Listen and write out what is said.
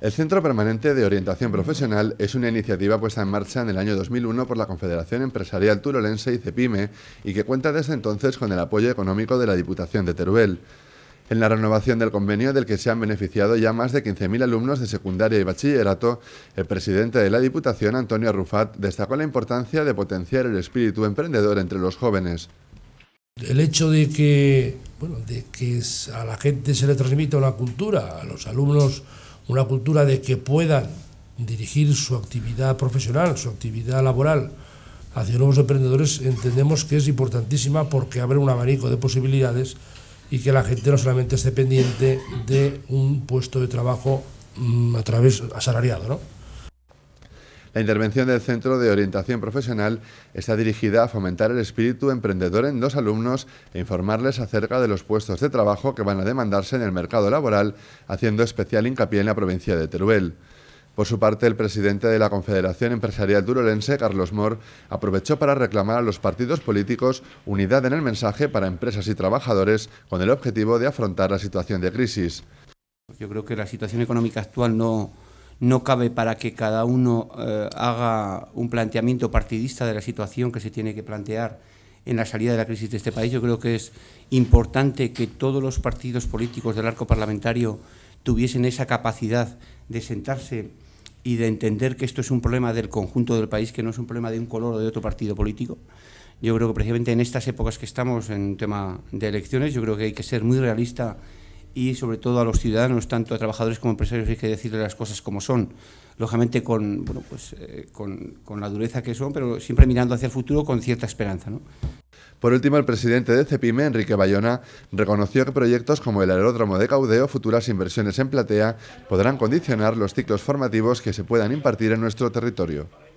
El Centro Permanente de Orientación Profesional es una iniciativa puesta en marcha en el año 2001 por la Confederación Empresarial Turolense y CEPIME y que cuenta desde entonces con el apoyo económico de la Diputación de Teruel. En la renovación del convenio del que se han beneficiado ya más de 15.000 alumnos de secundaria y bachillerato, el presidente de la Diputación, Antonio Rufat, destacó la importancia de potenciar el espíritu emprendedor entre los jóvenes. El hecho de que, bueno, de que a la gente se le transmita la cultura, a los alumnos una cultura de que puedan dirigir su actividad profesional, su actividad laboral hacia nuevos emprendedores, entendemos que es importantísima porque abre un abanico de posibilidades y que la gente no solamente esté pendiente de un puesto de trabajo mm, a través asalariado, ¿no? La intervención del Centro de Orientación Profesional está dirigida a fomentar el espíritu emprendedor en los alumnos e informarles acerca de los puestos de trabajo que van a demandarse en el mercado laboral, haciendo especial hincapié en la provincia de Teruel. Por su parte, el presidente de la Confederación Empresarial Turolense, Carlos Mor, aprovechó para reclamar a los partidos políticos unidad en el mensaje para empresas y trabajadores con el objetivo de afrontar la situación de crisis. Yo creo que la situación económica actual no, no cabe para que cada uno eh, haga un planteamiento partidista de la situación que se tiene que plantear en la salida de la crisis de este país. Yo creo que es importante que todos los partidos políticos del arco parlamentario tuviesen esa capacidad de sentarse y de entender que esto es un problema del conjunto del país, que no es un problema de un color o de otro partido político. Yo creo que precisamente en estas épocas que estamos en tema de elecciones, yo creo que hay que ser muy realista y sobre todo a los ciudadanos, tanto a trabajadores como a empresarios, hay que decirles las cosas como son. Lógicamente con, bueno, pues, eh, con, la dureza que son, pero siempre mirando hacia el futuro con cierta esperanza. Por último, el presidente de Cepime, Enrique Bayona, reconoció que proyectos como el aeródromo de Caudeo, futuras inversiones en platea, podrán condicionar los ciclos formativos que se puedan impartir en nuestro territorio.